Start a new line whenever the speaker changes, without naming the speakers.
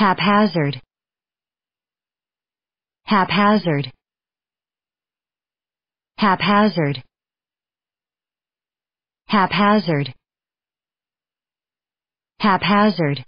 haphazard haphazard haphazard haphazard haphazard